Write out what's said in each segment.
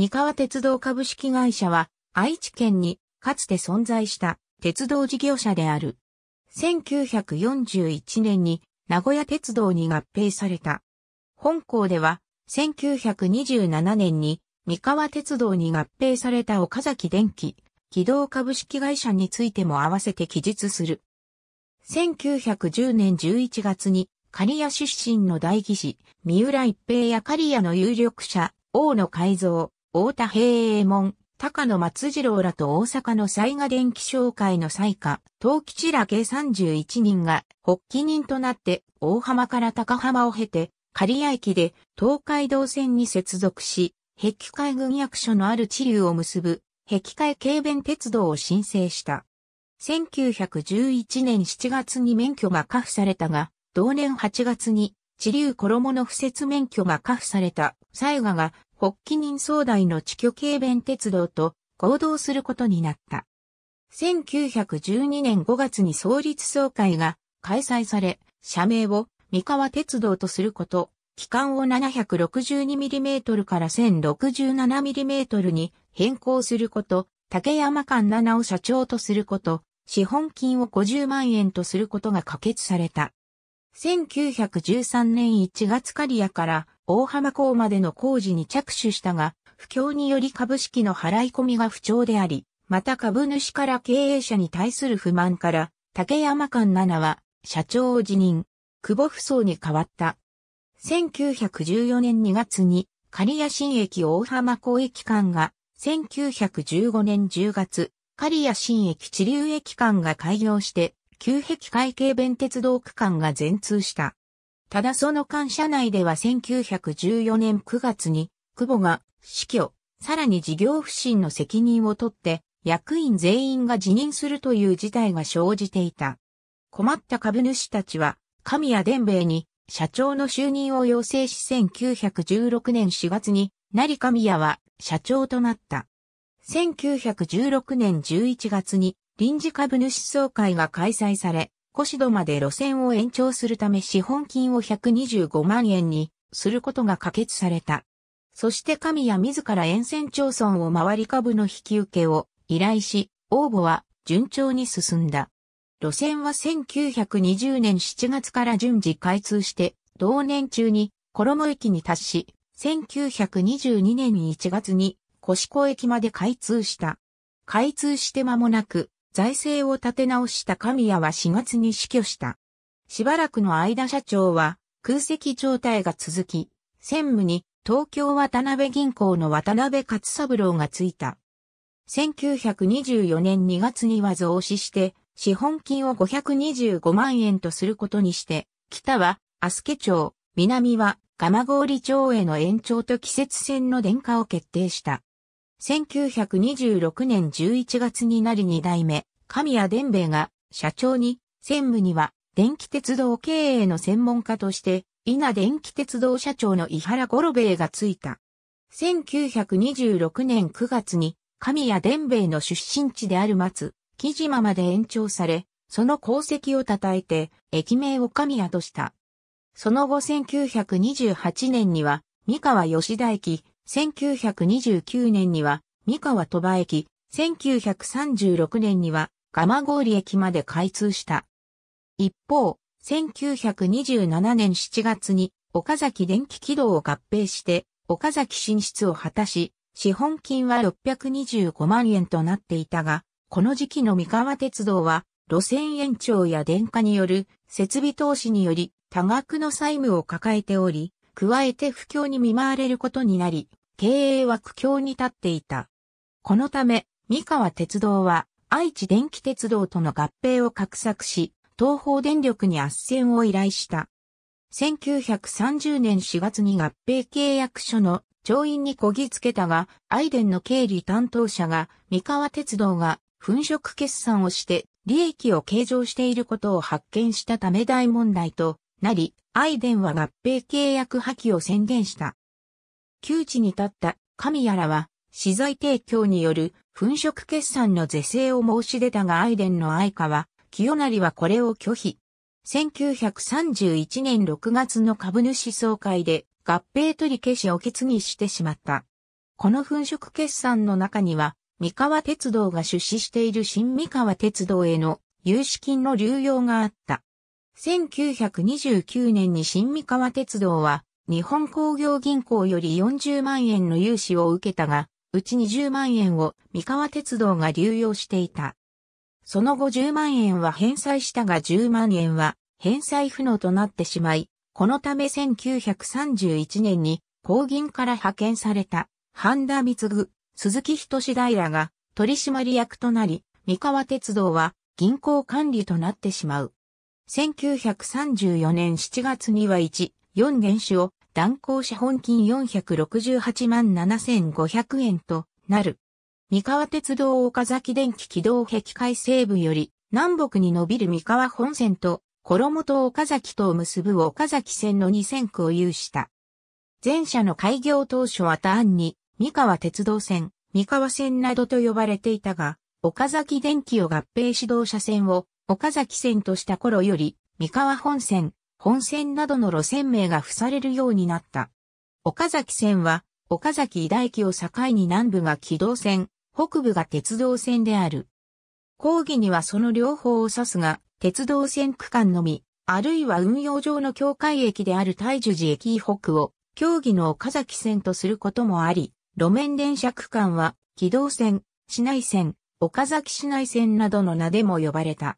三河鉄道株式会社は、愛知県にかつて存在した鉄道事業者である。1941年に名古屋鉄道に合併された。本校では、1927年に三河鉄道に合併された岡崎電気、軌道株式会社についても合わせて記述する。1910年11月に、刈谷出身の大技師、三浦一平や刈谷の有力者、王の改造、大田平右衛門、高野松次郎らと大阪の災害電気商会の最下、東吉ら計31人が、発起人となって、大浜から高浜を経て、刈谷駅で東海道線に接続し、壁海軍役所のある地流を結ぶ、壁海軽便鉄道を申請した。1911年7月に免許がカ付されたが、同年8月に、地流衣の不設免許がカ付された、西賀が発起人総代の地区軽便鉄道と合同することになった。1912年5月に創立総会が開催され、社名を三河鉄道とすること、期間を 762mm から 1067mm に変更すること、竹山間七尾社長とすること、資本金を50万円とすることが可決された。1913年1月刈谷から大浜港までの工事に着手したが、不況により株式の払い込みが不調であり、また株主から経営者に対する不満から、竹山間7は社長を辞任、久保不層に変わった。1914年2月に、刈谷新駅大浜港駅間が、1915年10月、刈谷新駅地流駅間が開業して、旧壁会計弁鉄道区間が全通した。ただその間社内では1914年9月に、久保が死去、さらに事業不振の責任を取って、役員全員が辞任するという事態が生じていた。困った株主たちは、神谷伝兵衛に社長の就任を要請し1916年4月に、成神谷は社長となった。1916年11月に臨時株主総会が開催され、シ戸まで路線を延長するため資本金を125万円にすることが可決された。そして神谷自ら沿線町村を回り株の引き受けを依頼し、応募は順調に進んだ。路線は1920年7月から順次開通して、同年中に衣駅に達し、1922年1月に腰子駅まで開通した。開通して間もなく、財政を立て直した神谷は4月に死去した。しばらくの間社長は空席状態が続き、専務に東京渡辺銀行の渡辺勝三郎がついた。1924年2月には増資して、資本金を525万円とすることにして、北はスケ町、南は蒲郡町への延長と季節線の電化を決定した。1926年11月になり2代目、神谷伝兵衛が社長に、専務には電気鉄道経営の専門家として、稲電気鉄道社長の伊原五郎兵衛がついた。1926年9月に、神谷伝兵衛の出身地である松、木島まで延長され、その功績を称えて、駅名を神谷とした。その後1928年には、三河吉田駅、1929年には三河鳥羽駅、1936年には蒲郡駅まで開通した。一方、1927年7月に岡崎電気軌道を合併して岡崎進出を果たし、資本金は625万円となっていたが、この時期の三河鉄道は路線延長や電化による設備投資により多額の債務を抱えており、加えて不況に見舞われることになり、経営は苦境に立っていた。このため、三河鉄道は愛知電気鉄道との合併を画策し、東方電力に圧線を依頼した。1930年4月に合併契約書の調印にこぎつけたが、アイデンの経理担当者が、三河鉄道が粉飾決算をして利益を計上していることを発見したため大問題となり、アイデンは合併契約破棄を宣言した。窮地に立った神やらは、資材提供による粉飾決算の是正を申し出たが愛伝の愛は、清成はこれを拒否。1931年6月の株主総会で合併取り消しを決議してしまった。この粉飾決算の中には、三河鉄道が出資している新三河鉄道への融資金の流用があった。1929年に新三河鉄道は日本工業銀行より40万円の融資を受けたが、うち20万円を三河鉄道が流用していた。その後10万円は返済したが10万円は返済不能となってしまい、このため1931年に工銀から派遣された、半田貢、鈴木人志平が取締役となり、三河鉄道は銀行管理となってしまう。1934年7月には1、4原種を断行資本金468万7500円となる。三河鉄道岡崎電気軌道壁海西部より南北に伸びる三河本線と衣と岡崎とを結ぶ岡崎線の2線区を有した。前者の開業当初は単に三河鉄道線、三河線などと呼ばれていたが、岡崎電気を合併指導車線を岡崎線とした頃より三河本線、本線などの路線名が付されるようになった。岡崎線は、岡崎伊大駅を境に南部が軌道線、北部が鉄道線である。講義にはその両方を指すが、鉄道線区間のみ、あるいは運用上の境界駅である大樹寺駅以北を、競技の岡崎線とすることもあり、路面電車区間は、軌道線、市内線、岡崎市内線などの名でも呼ばれた。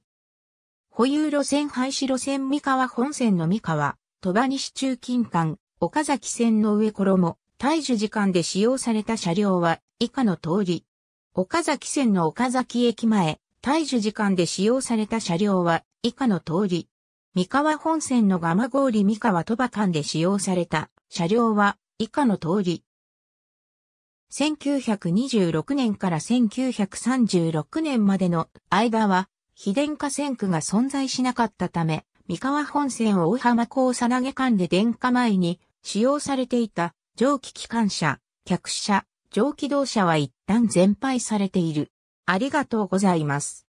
保有路線廃止路線三河本線の三河、鳥羽西中近間、岡崎線の上衣、大樹時間で使用された車両は以下の通り。岡崎線の岡崎駅前、大樹時間で使用された車両は以下の通り。三河本線の蒲郡三河鳥羽間で使用された車両は以下の通り。1926年から1936年までの間は秘殿下線区が存在しなかったため、三河本線を大浜港さなげ間で電化前に使用されていた蒸気機関車、客車、蒸気動車は一旦全廃されている。ありがとうございます。